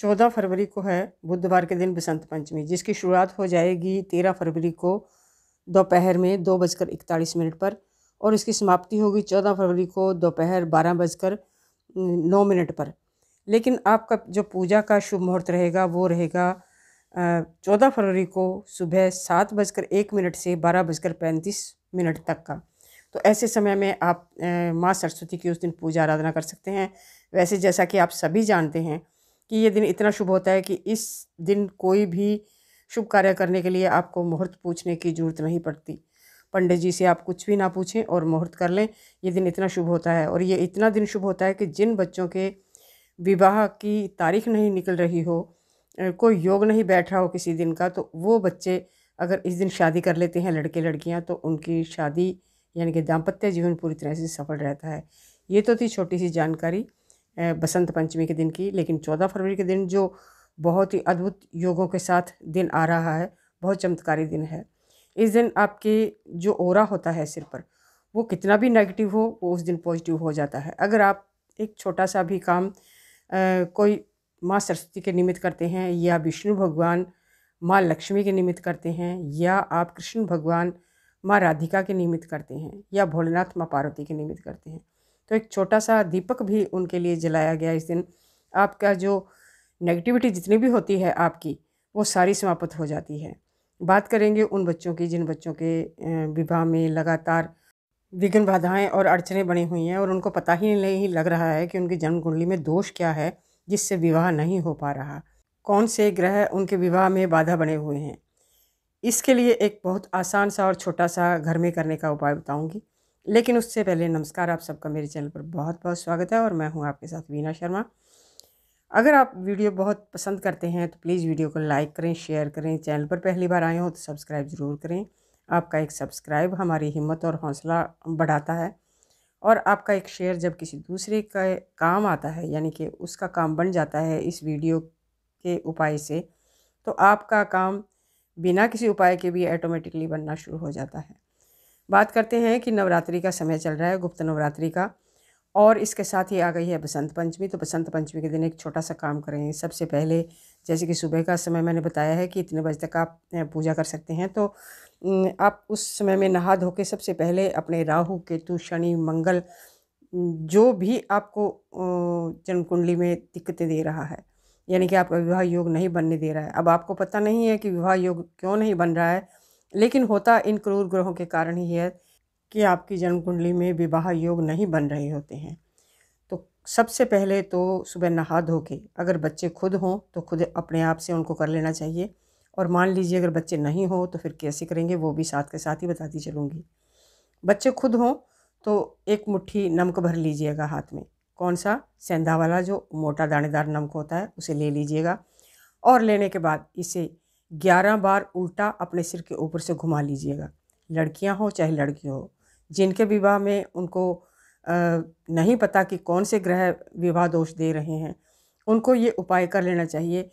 चौदह फरवरी को है बुधवार के दिन बसंत पंचमी जिसकी शुरुआत हो जाएगी तेरह फरवरी को दोपहर में दो बजकर इकतालीस मिनट पर और इसकी समाप्ति होगी चौदह फरवरी को दोपहर बारह बजकर नौ मिनट पर लेकिन आपका जो पूजा का शुभ मुहूर्त रहेगा वो रहेगा चौदह फरवरी को सुबह सात बजकर एक मिनट से बारह बजकर पैंतीस मिनट तक का तो ऐसे समय में आप माँ सरस्वती की उस दिन पूजा आराधना कर सकते हैं वैसे जैसा कि आप सभी जानते हैं कि ये दिन इतना शुभ होता है कि इस दिन कोई भी शुभ कार्य करने के लिए आपको मुहूर्त पूछने की ज़रूरत नहीं पड़ती पंडित जी से आप कुछ भी ना पूछें और मुहूर्त कर लें ये दिन इतना शुभ होता है और ये इतना दिन शुभ होता है कि जिन बच्चों के विवाह की तारीख नहीं निकल रही हो कोई योग नहीं बैठ रहा हो किसी दिन का तो वो बच्चे अगर इस दिन शादी कर लेते हैं लड़के लड़कियां तो उनकी शादी यानी कि दाम्पत्य जीवन पूरी तरह से सफल रहता है ये तो थी छोटी सी जानकारी बसंत पंचमी के दिन की लेकिन चौदह फरवरी के दिन जो बहुत ही अद्भुत योगों के साथ दिन आ रहा है बहुत चमत्कारी दिन है इस दिन आपके जो ओरा होता है सिर पर वो कितना भी नेगेटिव हो वो उस दिन पॉजिटिव हो जाता है अगर आप एक छोटा सा भी काम आ, कोई माँ सरस्वती के निमित्त करते हैं या विष्णु भगवान माँ लक्ष्मी के निमित्त करते हैं या आप कृष्ण भगवान माँ राधिका के निमित्त करते हैं या भोलेनाथ माँ पार्वती के निमित्त करते हैं तो एक छोटा सा दीपक भी उनके लिए जलाया गया इस दिन आपका जो नेगेटिविटी जितनी भी होती है आपकी वो सारी समाप्त हो जाती है बात करेंगे उन बच्चों की जिन बच्चों के विवाह में लगातार विघ्न बाधाएं और अड़चने बनी हुई हैं और उनको पता ही नहीं लग रहा है कि उनकी जन्म कुंडली में दोष क्या है जिससे विवाह नहीं हो पा रहा कौन से ग्रह उनके विवाह में बाधा बने हुए हैं इसके लिए एक बहुत आसान सा और छोटा सा घर में करने का उपाय बताऊंगी लेकिन उससे पहले नमस्कार आप सबका मेरे चैनल पर बहुत बहुत स्वागत है और मैं हूँ आपके साथ वीना शर्मा अगर आप वीडियो बहुत पसंद करते हैं तो प्लीज़ वीडियो को लाइक करें शेयर करें चैनल पर पहली बार आए हों तो सब्सक्राइब ज़रूर करें आपका एक सब्सक्राइब हमारी हिम्मत और हौसला बढ़ाता है और आपका एक शेयर जब किसी दूसरे का काम आता है यानी कि उसका काम बन जाता है इस वीडियो के उपाय से तो आपका काम बिना किसी उपाय के भी ऑटोमेटिकली बनना शुरू हो जाता है बात करते हैं कि नवरात्रि का समय चल रहा है गुप्त नवरात्रि का और इसके साथ ही आ गई है बसंत पंचमी तो बसंत पंचमी के दिन एक छोटा सा काम करेंगे सबसे पहले जैसे कि सुबह का समय मैंने बताया है कि इतने बजे तक आप पूजा कर सकते हैं तो आप उस समय में नहा धो के सबसे पहले अपने राहु केतु शनि मंगल जो भी आपको जन्म कुंडली में दिक्कतें दे रहा है यानी कि आपका विवाह योग नहीं बनने दे रहा है अब आपको पता नहीं है कि विवाह योग क्यों नहीं बन रहा है लेकिन होता इन क्रूर ग्रहों के कारण ही है कि आपकी जन्म कुंडली में विवाह योग नहीं बन रहे होते हैं तो सबसे पहले तो सुबह नहा धो के अगर बच्चे खुद हों तो खुद अपने आप से उनको कर लेना चाहिए और मान लीजिए अगर बच्चे नहीं हों तो फिर कैसे करेंगे वो भी साथ के साथ ही बताती चलूँगी बच्चे खुद हों तो एक मुट्ठी नमक भर लीजिएगा हाथ में कौन सा सेंधा वाला जो मोटा दानेदार नमक होता है उसे ले लीजिएगा और लेने के बाद इसे ग्यारह बार उल्टा अपने सिर के ऊपर से घुमा लीजिएगा लड़कियां हो चाहे लड़के हो जिनके विवाह में उनको नहीं पता कि कौन से ग्रह विवाह दोष दे रहे हैं उनको ये उपाय कर लेना चाहिए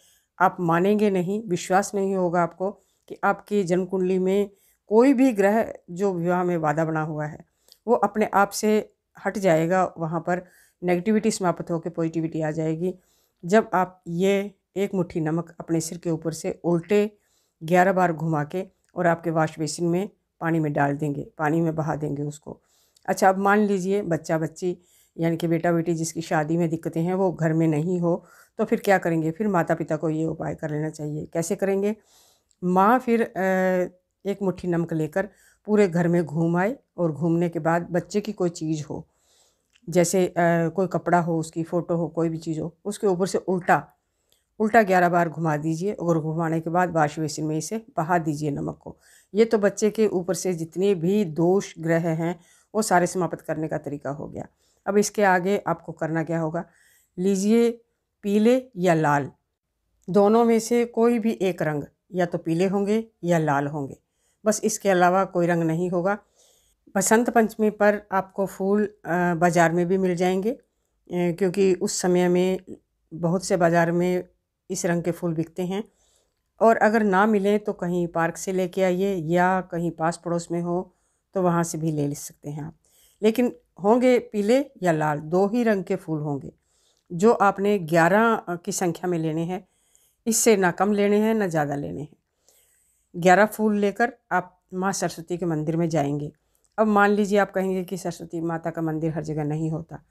आप मानेंगे नहीं विश्वास नहीं होगा आपको कि आपकी जन्मकुंडली में कोई भी ग्रह जो विवाह में वादा बना हुआ है वो अपने आप से हट जाएगा वहाँ पर नेगेटिविटी समाप्त होकर पॉजिटिविटी आ जाएगी जब आप ये एक मुट्ठी नमक अपने सिर के ऊपर से उल्टे ग्यारह बार घुमा के और आपके वाश बेसिन में पानी में डाल देंगे पानी में बहा देंगे उसको अच्छा अब मान लीजिए बच्चा बच्ची यानी कि बेटा बेटी जिसकी शादी में दिक्कतें हैं वो घर में नहीं हो तो फिर क्या करेंगे फिर माता पिता को ये उपाय कर लेना चाहिए कैसे करेंगे माँ फिर एक मुट्ठी नमक लेकर पूरे घर में घूम आए और घूमने के बाद बच्चे की कोई चीज़ हो जैसे कोई कपड़ा हो उसकी फ़ोटो हो कोई भी चीज़ हो उसके ऊपर से उल्टा उल्टा ग्यारह बार घुमा दीजिए और घुमाने के बाद वाश बेसिन में इसे बहा दीजिए नमक को ये तो बच्चे के ऊपर से जितने भी दोष ग्रह हैं वो सारे समाप्त करने का तरीका हो गया अब इसके आगे आपको करना क्या होगा लीजिए पीले या लाल दोनों में से कोई भी एक रंग या तो पीले होंगे या लाल होंगे बस इसके अलावा कोई रंग नहीं होगा बसंत पंचमी पर आपको फूल बाज़ार में भी मिल जाएंगे क्योंकि उस समय में बहुत से बाज़ार में इस रंग के फूल बिकते हैं और अगर ना मिलें तो कहीं पार्क से लेके आइए या कहीं पास पड़ोस में हो तो वहाँ से भी ले ले सकते हैं आप लेकिन होंगे पीले या लाल दो ही रंग के फूल होंगे जो आपने ग्यारह की संख्या में लेने हैं इससे ना कम लेने हैं ना ज़्यादा लेने हैं ग्यारह फूल लेकर आप माँ सरस्वती के मंदिर में जाएंगे अब मान लीजिए आप कहेंगे कि सरस्वती माता का मंदिर हर जगह नहीं होता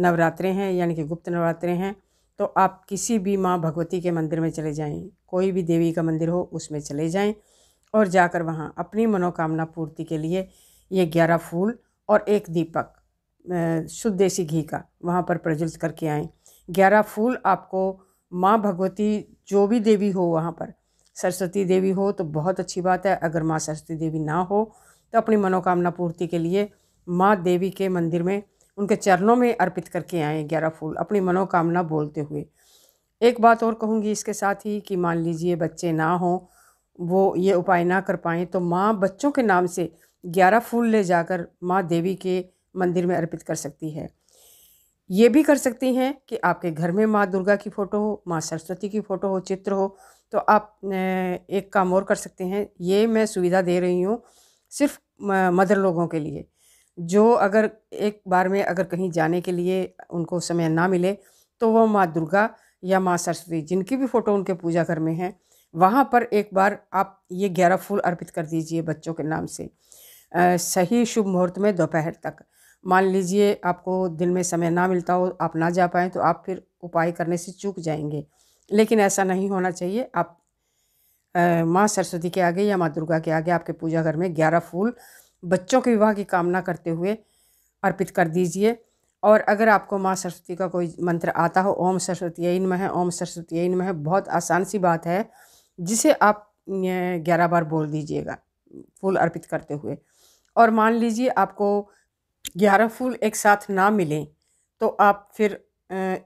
नवरात्रे हैं यानी कि गुप्त नवरात्रे हैं तो आप किसी भी माँ भगवती के मंदिर में चले जाएं कोई भी देवी का मंदिर हो उसमें चले जाएं और जाकर वहाँ अपनी मनोकामना पूर्ति के लिए ये ग्यारह फूल और एक दीपक शुद्ध देसी घी का वहाँ पर प्रज्वलित करके आएँ ग्यारह फूल आपको माँ भगवती जो भी देवी हो वहाँ पर सरस्वती देवी हो तो बहुत अच्छी बात है अगर माँ सरस्वती देवी ना हो तो अपनी मनोकामना पूर्ति के लिए माँ देवी के मंदिर में उनके चरणों में अर्पित करके आए ग्यारह फूल अपनी मनोकामना बोलते हुए एक बात और कहूँगी इसके साथ ही कि मान लीजिए बच्चे ना हों वो ये उपाय ना कर पाएँ तो माँ बच्चों के नाम से ग्यारह फूल ले जाकर माँ देवी के मंदिर में अर्पित कर सकती है ये भी कर सकती हैं कि आपके घर में माँ दुर्गा की फ़ोटो हो माँ सरस्वती की फ़ोटो हो चित्र हो तो आप एक काम और कर सकते हैं ये मैं सुविधा दे रही हूँ सिर्फ मदर लोगों के लिए जो अगर एक बार में अगर कहीं जाने के लिए उनको समय ना मिले तो वह माँ दुर्गा या माँ सरस्वती जिनकी भी फ़ोटो उनके पूजा घर में है वहाँ पर एक बार आप ये ग्यारह फूल अर्पित कर दीजिए बच्चों के नाम से आ, सही शुभ मुहूर्त में दोपहर तक मान लीजिए आपको दिन में समय ना मिलता हो आप ना जा पाएँ तो आप फिर उपाय करने से चूक जाएंगे लेकिन ऐसा नहीं होना चाहिए आप माँ सरस्वती के आगे या माँ दुर्गा के आगे आपके पूजा घर में ग्यारह फूल बच्चों के विवाह की कामना करते हुए अर्पित कर दीजिए और अगर आपको माँ सरस्वती का कोई मंत्र आता हो ओम सरस्वती है ओम सरस्वती है बहुत आसान सी बात है जिसे आप ग्यारह बार बोल दीजिएगा फूल अर्पित करते हुए और मान लीजिए आपको ग्यारह फूल एक साथ ना मिलें तो आप फिर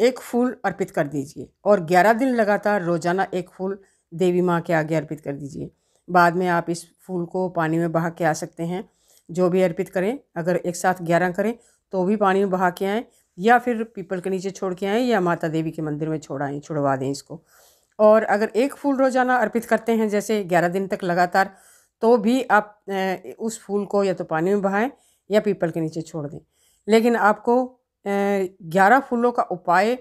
एक फूल अर्पित कर दीजिए और ग्यारह दिन लगातार रोज़ाना एक फूल देवी माँ के आगे अर्पित कर दीजिए बाद में आप इस फूल को पानी में बहा के आ सकते हैं जो भी अर्पित करें अगर एक साथ ग्यारह करें तो भी पानी में बहा के आएँ या फिर पीपल के नीचे छोड़ के आएँ या माता देवी के मंदिर में छोड़ाएँ छुड़वा दें इसको और अगर एक फूल रोज़ाना अर्पित करते हैं जैसे ग्यारह दिन तक लगातार तो भी आप उस फूल को या तो पानी में बहाएँ या पीपल के नीचे छोड़ दें लेकिन आपको ग्यारह फूलों का उपाय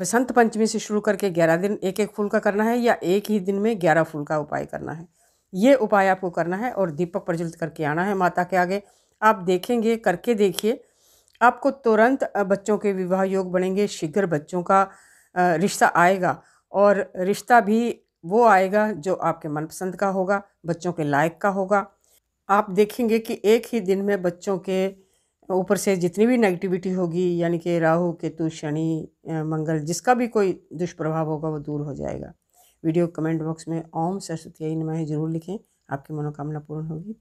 बसंत पंचमी से शुरू करके ग्यारह दिन एक एक फूल का करना है या एक ही दिन में ग्यारह फूल का उपाय करना है ये उपाय आपको करना है और दीपक प्रज्वलित करके आना है माता के आगे आप देखेंगे करके देखिए आपको तुरंत बच्चों के विवाह योग बनेंगे शीघ्र बच्चों का रिश्ता आएगा और रिश्ता भी वो आएगा जो आपके मनपसंद का होगा बच्चों के लायक का होगा आप देखेंगे कि एक ही दिन में बच्चों के ऊपर से जितनी भी नेगेटिविटी होगी यानी कि राहु केतु शनि मंगल जिसका भी कोई दुष्प्रभाव होगा वो दूर हो जाएगा वीडियो कमेंट बॉक्स में ओम सरस्वती नमः जरूर लिखें आपकी मनोकामना पूर्ण होगी